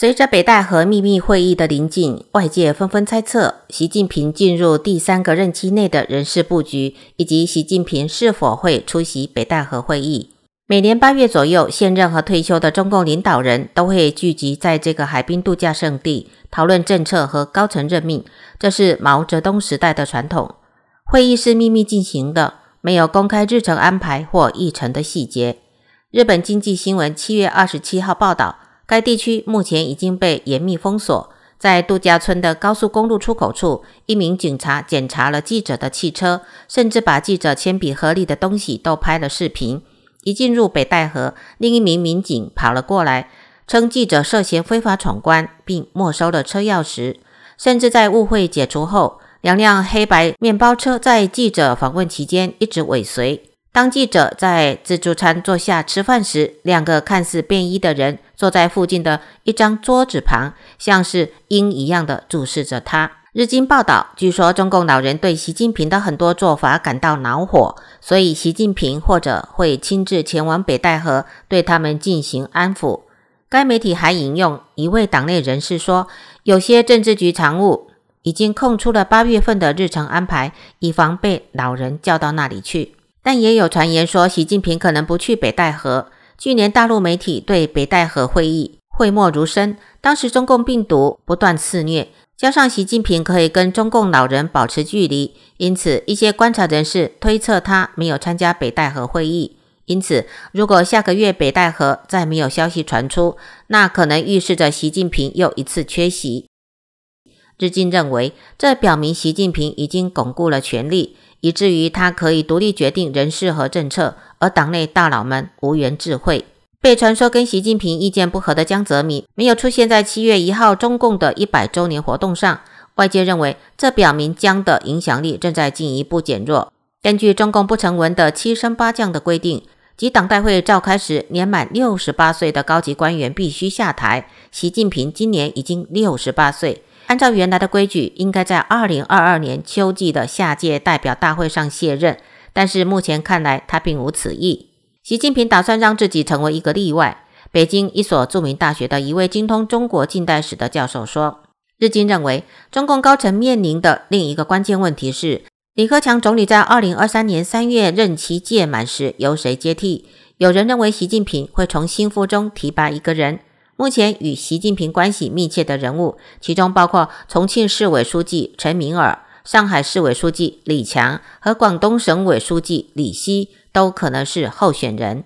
随着北戴河秘密会议的临近，外界纷纷猜测习近平进入第三个任期内的人事布局，以及习近平是否会出席北戴河会议。每年八月左右，现任和退休的中共领导人都会聚集在这个海滨度假胜地，讨论政策和高层任命。这是毛泽东时代的传统。会议是秘密进行的，没有公开日程安排或议程的细节。日本经济新闻七月二十七号报道。该地区目前已经被严密封锁。在度假村的高速公路出口处，一名警察检查了记者的汽车，甚至把记者铅笔盒里的东西都拍了视频。一进入北戴河，另一名民警跑了过来，称记者涉嫌非法闯关，并没收了车钥匙。甚至在误会解除后，两辆黑白面包车在记者访问期间一直尾随。当记者在自助餐坐下吃饭时，两个看似便衣的人坐在附近的一张桌子旁，像是鹰一样的注视着他。日经报道，据说中共老人对习近平的很多做法感到恼火，所以习近平或者会亲自前往北戴河对他们进行安抚。该媒体还引用一位党内人士说：“有些政治局常务已经空出了八月份的日程安排，以防被老人叫到那里去。”但也有传言说，习近平可能不去北戴河。去年大陆媒体对北戴河会议讳莫如深，当时中共病毒不断肆虐，加上习近平可以跟中共老人保持距离，因此一些观察人士推测他没有参加北戴河会议。因此，如果下个月北戴河再没有消息传出，那可能预示着习近平又一次缺席。日经认为，这表明习近平已经巩固了权力，以至于他可以独立决定人事和政策，而党内大佬们无缘智慧。被传说跟习近平意见不合的江泽民没有出现在七月一号中共的一百周年活动上，外界认为这表明江的影响力正在进一步减弱。根据中共不成文的“七升八降”的规定，即党代会召开时年满六十八岁的高级官员必须下台。习近平今年已经六十八岁。按照原来的规矩，应该在2022年秋季的下届代表大会上卸任，但是目前看来，他并无此意。习近平打算让自己成为一个例外。北京一所著名大学的一位精通中国近代史的教授说：“日经认为，中共高层面临的另一个关键问题是，李克强总理在2023年3月任期届满时由谁接替？有人认为，习近平会从心腹中提拔一个人。”目前与习近平关系密切的人物，其中包括重庆市委书记陈敏尔、上海市委书记李强和广东省委书记李希，都可能是候选人。